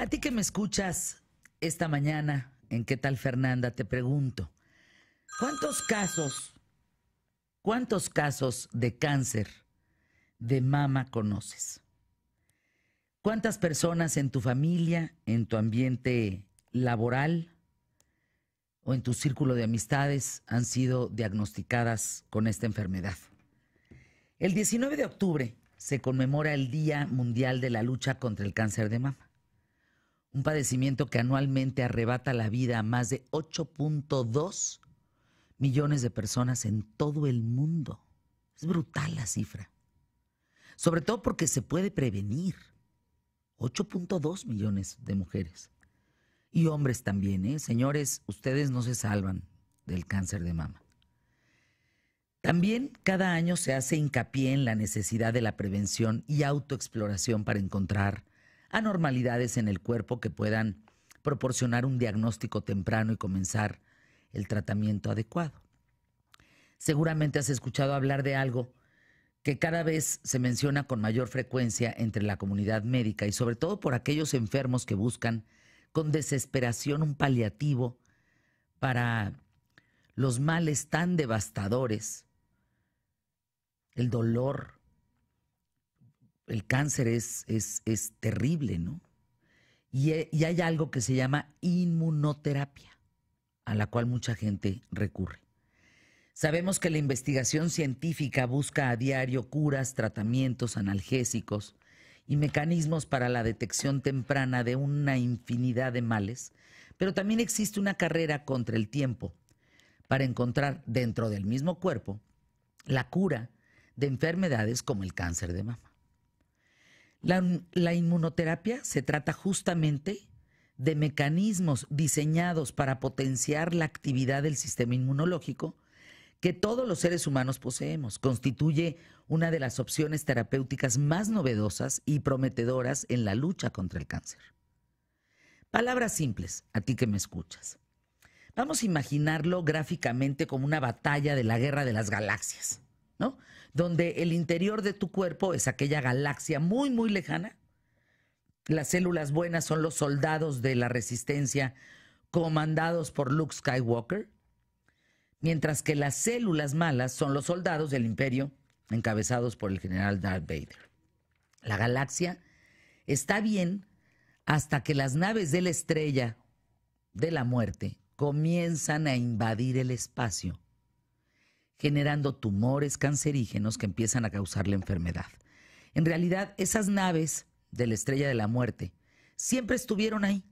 A ti que me escuchas esta mañana, en qué tal Fernanda, te pregunto, ¿cuántos casos, cuántos casos de cáncer de mama conoces? ¿Cuántas personas en tu familia, en tu ambiente laboral o en tu círculo de amistades han sido diagnosticadas con esta enfermedad? El 19 de octubre se conmemora el Día Mundial de la Lucha contra el Cáncer de Mama un padecimiento que anualmente arrebata la vida a más de 8.2 millones de personas en todo el mundo. Es brutal la cifra. Sobre todo porque se puede prevenir. 8.2 millones de mujeres. Y hombres también, ¿eh? Señores, ustedes no se salvan del cáncer de mama. También cada año se hace hincapié en la necesidad de la prevención y autoexploración para encontrar anormalidades en el cuerpo que puedan proporcionar un diagnóstico temprano y comenzar el tratamiento adecuado. Seguramente has escuchado hablar de algo que cada vez se menciona con mayor frecuencia entre la comunidad médica y sobre todo por aquellos enfermos que buscan con desesperación un paliativo para los males tan devastadores, el dolor, el cáncer es, es, terrible, ¿no? Eh, y hay algo que se llama inmunoterapia, a la cual mucha gente recurre. Sabemos que la investigación científica busca a diario curas, tratamientos, analgésicos y mecanismos para la detección temprana de una infinidad de males, pero también existe una carrera contra el tiempo para encontrar dentro del mismo cuerpo la cura de enfermedades como el cáncer de mama. La, inmunoterapia se trata justamente de mecanismos diseñados para potenciar la actividad del sistema inmunológico que todos los seres humanos poseemos. Constituye una de las opciones terapéuticas más novedosas y prometedoras en la lucha contra el cáncer. Palabras simples, a ti que me escuchas. Vamos a imaginarlo gráficamente como una batalla de la guerra de las galaxias. Donde el interior de tu cuerpo es aquella galaxia muy, muy lejana. Las células buenas son los soldados de la resistencia comandados por Luke Skywalker, mientras que las células malas son los soldados del imperio encabezados por el general Darth Vader. La galaxia está bien hasta que las naves de la estrella de la muerte comienzan a invadir el espacio generando tumores cancerígenos que empiezan a causar la enfermedad. En realidad, esas naves de la estrella de la muerte siempre estuvieron ahí.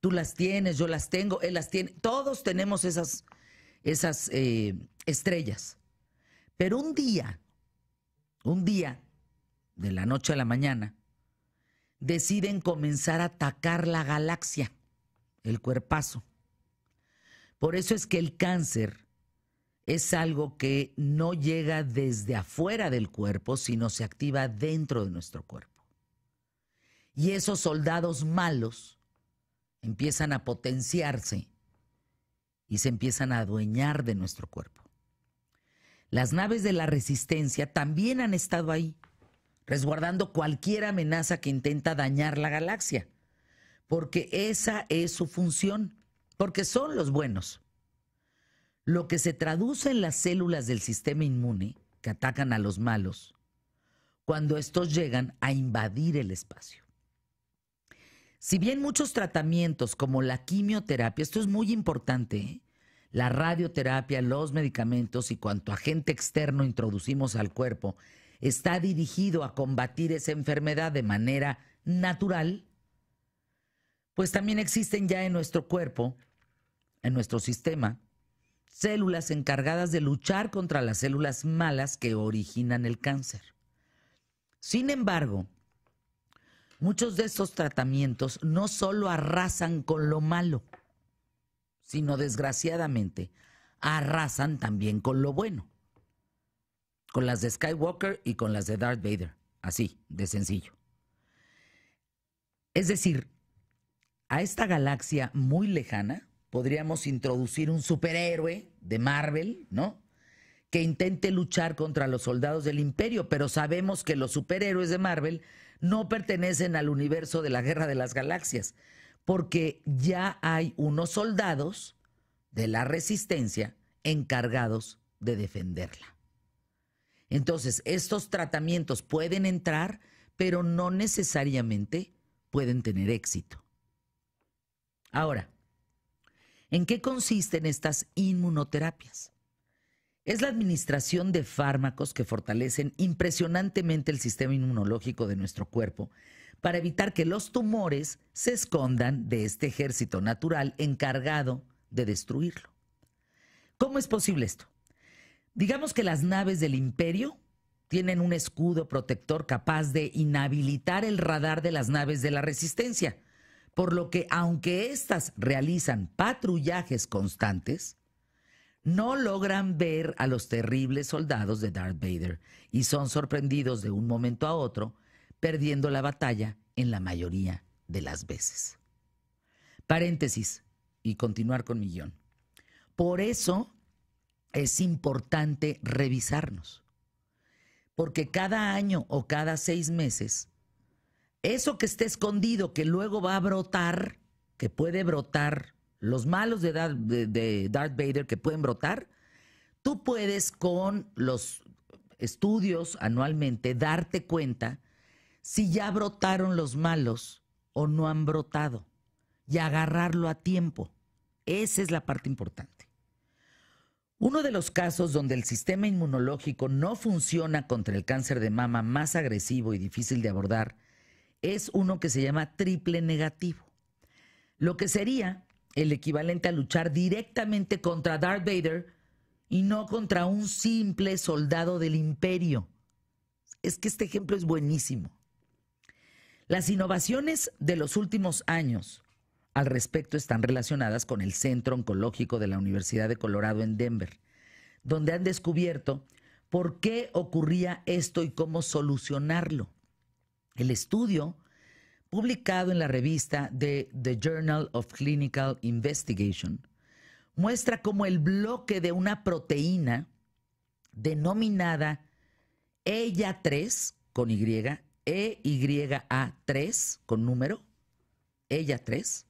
Tú las tienes, yo las tengo, él las tiene, todos tenemos esas, esas eh, estrellas. Pero un día, un día, de la noche a la mañana, deciden comenzar a atacar la galaxia, el cuerpazo. Por eso es que el cáncer es algo que no llega desde afuera del cuerpo, sino se activa dentro de nuestro cuerpo. Y esos soldados malos empiezan a potenciarse y se empiezan a adueñar de nuestro cuerpo. Las naves de la resistencia también han estado ahí, resguardando cualquier amenaza que intenta dañar la galaxia, porque esa es su función, porque son los buenos lo que se traduce en las células del sistema inmune que atacan a los malos cuando estos llegan a invadir el espacio. Si bien muchos tratamientos como la quimioterapia, esto es muy importante, ¿eh? la radioterapia, los medicamentos y cuanto agente externo introducimos al cuerpo, está dirigido a combatir esa enfermedad de manera natural, pues también existen ya en nuestro cuerpo, en nuestro sistema, células encargadas de luchar contra las células malas que originan el cáncer. Sin embargo, muchos de estos tratamientos no solo arrasan con lo malo, sino desgraciadamente arrasan también con lo bueno, con las de Skywalker y con las de Darth Vader, así, de sencillo. Es decir, a esta galaxia muy lejana, podríamos introducir un superhéroe de Marvel, ¿no? Que intente luchar contra los soldados del imperio, pero sabemos que los superhéroes de Marvel no pertenecen al universo de la Guerra de las Galaxias, porque ya hay unos soldados de la resistencia encargados de defenderla. Entonces, estos tratamientos pueden entrar, pero no necesariamente pueden tener éxito. Ahora, ¿En qué consisten estas inmunoterapias? Es la administración de fármacos que fortalecen impresionantemente el sistema inmunológico de nuestro cuerpo para evitar que los tumores se escondan de este ejército natural encargado de destruirlo. ¿Cómo es posible esto? Digamos que las naves del imperio tienen un escudo protector capaz de inhabilitar el radar de las naves de la resistencia por lo que aunque éstas realizan patrullajes constantes, no logran ver a los terribles soldados de Darth Vader y son sorprendidos de un momento a otro, perdiendo la batalla en la mayoría de las veces. Paréntesis y continuar con mi Por eso es importante revisarnos, porque cada año o cada seis meses eso que esté escondido, que luego va a brotar, que puede brotar, los malos de, Darth, Vader que pueden brotar, tú puedes con los estudios anualmente darte cuenta si ya brotaron los malos o no han brotado y agarrarlo a tiempo. Esa es la parte importante. Uno de los casos donde el sistema inmunológico no funciona contra el cáncer de mama más agresivo y difícil de abordar es uno que se llama triple negativo, lo que sería el equivalente a luchar directamente contra Darth Vader y no contra un simple soldado del imperio. Es que este ejemplo es buenísimo. Las innovaciones de los últimos años al respecto están relacionadas con el Centro Oncológico de la Universidad de Colorado en Denver, donde han descubierto por qué ocurría esto y cómo solucionarlo. El estudio, publicado en la revista de The Journal of Clinical Investigation, muestra cómo el bloque de una proteína denominada EYA3 con Y, EYA3 con número, EYA3,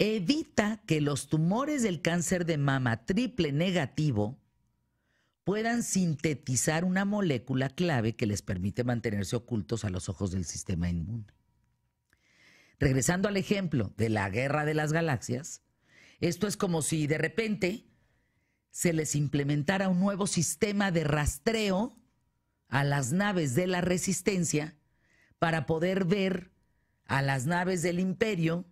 evita que los tumores del cáncer de mama triple negativo puedan sintetizar una molécula clave que les permite mantenerse ocultos a los ojos del sistema inmune. Regresando al ejemplo de la guerra de las galaxias, esto es como si de repente se les implementara un nuevo sistema de rastreo a las naves de la resistencia para poder ver a las naves del imperio.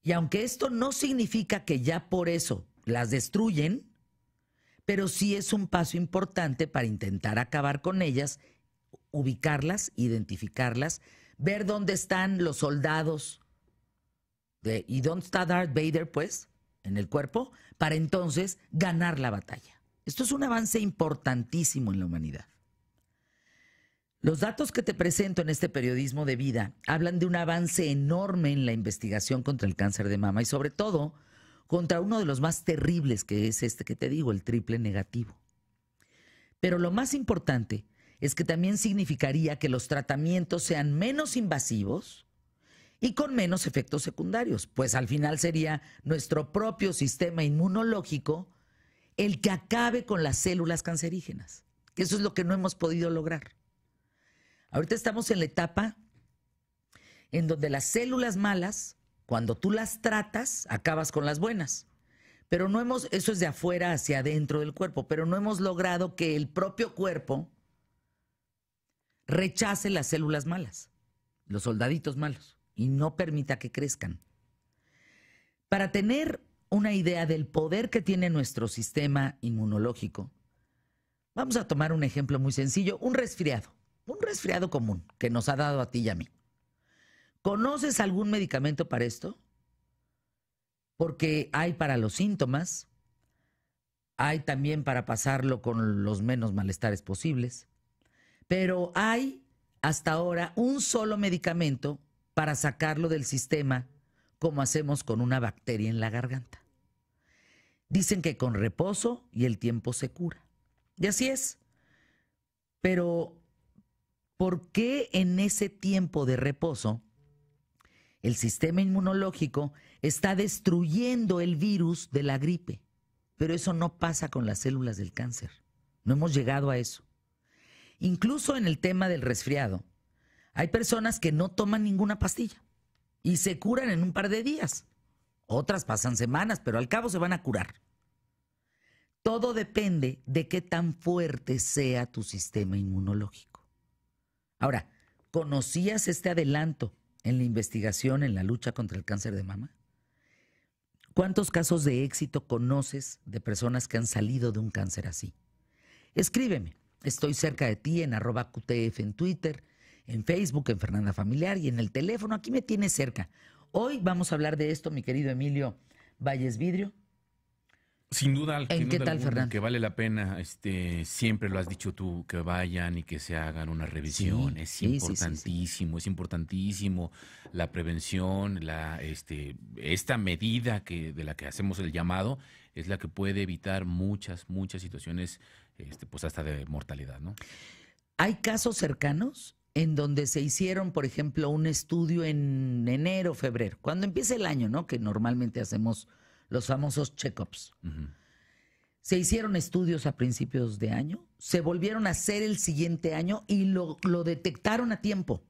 Y aunque esto no significa que ya por eso las destruyen, pero sí es un paso importante para intentar acabar con ellas, ubicarlas, identificarlas, ver dónde están los soldados de, y dónde está Darth Vader, pues, en el cuerpo, para entonces ganar la batalla. Esto es un avance importantísimo en la humanidad. Los datos que te presento en este periodismo de vida hablan de un avance enorme en la investigación contra el cáncer de mama y sobre todo contra uno de los más terribles que es este que te digo, el triple negativo. Pero lo más importante es que también significaría que los tratamientos sean menos invasivos y con menos efectos secundarios, pues al final sería nuestro propio sistema inmunológico el que acabe con las células cancerígenas, que eso es lo que no hemos podido lograr. Ahorita estamos en la etapa en donde las células malas cuando tú las tratas, acabas con las buenas. Pero no hemos, eso es de afuera hacia adentro del cuerpo, pero no hemos logrado que el propio cuerpo rechace las células malas, los soldaditos malos, y no permita que crezcan. Para tener una idea del poder que tiene nuestro sistema inmunológico, vamos a tomar un ejemplo muy sencillo, un resfriado, un resfriado común que nos ha dado a ti y a mí. ¿Conoces algún medicamento para esto? Porque hay para los síntomas, hay también para pasarlo con los menos malestares posibles, pero hay hasta ahora un solo medicamento para sacarlo del sistema como hacemos con una bacteria en la garganta. Dicen que con reposo y el tiempo se cura. Y así es. Pero, ¿por qué en ese tiempo de reposo el sistema inmunológico está destruyendo el virus de la gripe. Pero eso no pasa con las células del cáncer. No hemos llegado a eso. Incluso en el tema del resfriado, hay personas que no toman ninguna pastilla y se curan en un par de días. Otras pasan semanas, pero al cabo se van a curar. Todo depende de qué tan fuerte sea tu sistema inmunológico. Ahora, ¿conocías este adelanto en la investigación, en la lucha contra el cáncer de mama? ¿Cuántos casos de éxito conoces de personas que han salido de un cáncer así? Escríbeme. Estoy cerca de ti en arroba QTF en Twitter, en Facebook, en Fernanda Familiar y en el teléfono. Aquí me tienes cerca. Hoy vamos a hablar de esto, mi querido Emilio Valles Vidrio. Sin duda, Que vale la pena, este, siempre lo has dicho tú, que vayan y que se hagan una revisión. es importantísimo, es importantísimo la prevención, la, este, esta medida que, de la que hacemos el llamado es la que puede evitar muchas, muchas situaciones, este, pues hasta de mortalidad, ¿no? ¿Hay casos cercanos en donde se hicieron, por ejemplo, un estudio en enero, febrero, cuando empieza el año, ¿no? Que normalmente hacemos los famosos check Se hicieron estudios a principios de año, se volvieron a hacer el siguiente año y lo, detectaron a tiempo.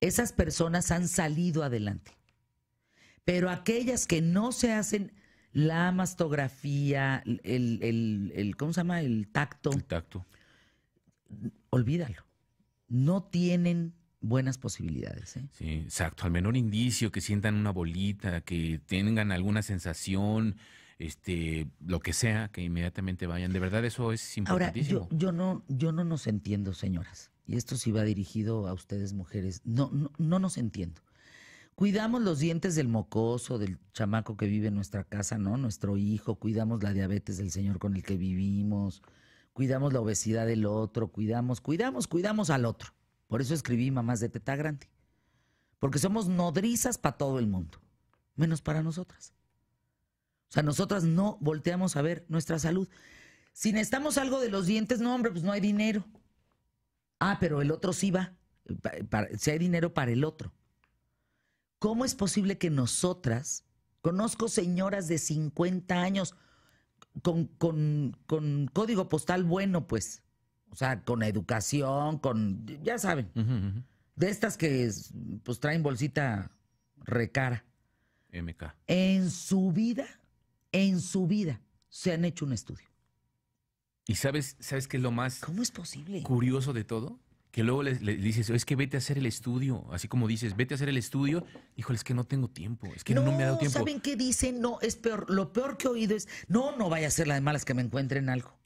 Esas personas han salido adelante. Pero aquellas que no se hacen la mastografía, el, el ¿cómo se llama? El tacto. El tacto. Olvídalo. No tienen buenas posibilidades. ¿eh? Sí, exacto. Al menor indicio, que sientan una bolita, que tengan alguna sensación, este, lo que sea, que inmediatamente vayan. De verdad, eso es importantísimo. Ahora, yo, yo no, yo no nos entiendo, señoras. Y esto sí va dirigido a ustedes, mujeres. No, no, no nos entiendo. Cuidamos los dientes del mocoso, del chamaco que vive en nuestra casa, ¿no? Nuestro hijo, cuidamos la diabetes del señor con el que vivimos, cuidamos la obesidad del otro, cuidamos, cuidamos, cuidamos al otro por eso escribí Mamás de Teta Grande. Porque somos nodrizas para todo el mundo, menos para nosotras. O sea, nosotras no volteamos a ver nuestra salud. Si necesitamos algo de los dientes, no, hombre, pues no hay dinero. Ah, pero el otro sí va. si hay dinero para el otro. ¿Cómo es posible que nosotras, conozco señoras de 50 años con, con código postal bueno, pues, o sea, con educación, con, ya saben, de estas que pues traen bolsita recara. MK. En su vida, en su vida, se han hecho un estudio. ¿Y sabes, sabes qué es lo más ¿Cómo es posible? curioso de todo? Que luego le, dices, es que vete a hacer el estudio. Así como dices, vete a hacer el estudio. Híjole, es que no tengo tiempo. Es que no, me ha dado tiempo. ¿Saben qué dicen? No, es peor. Lo peor que he oído es, no, no vaya a ser la de malas que me encuentren algo.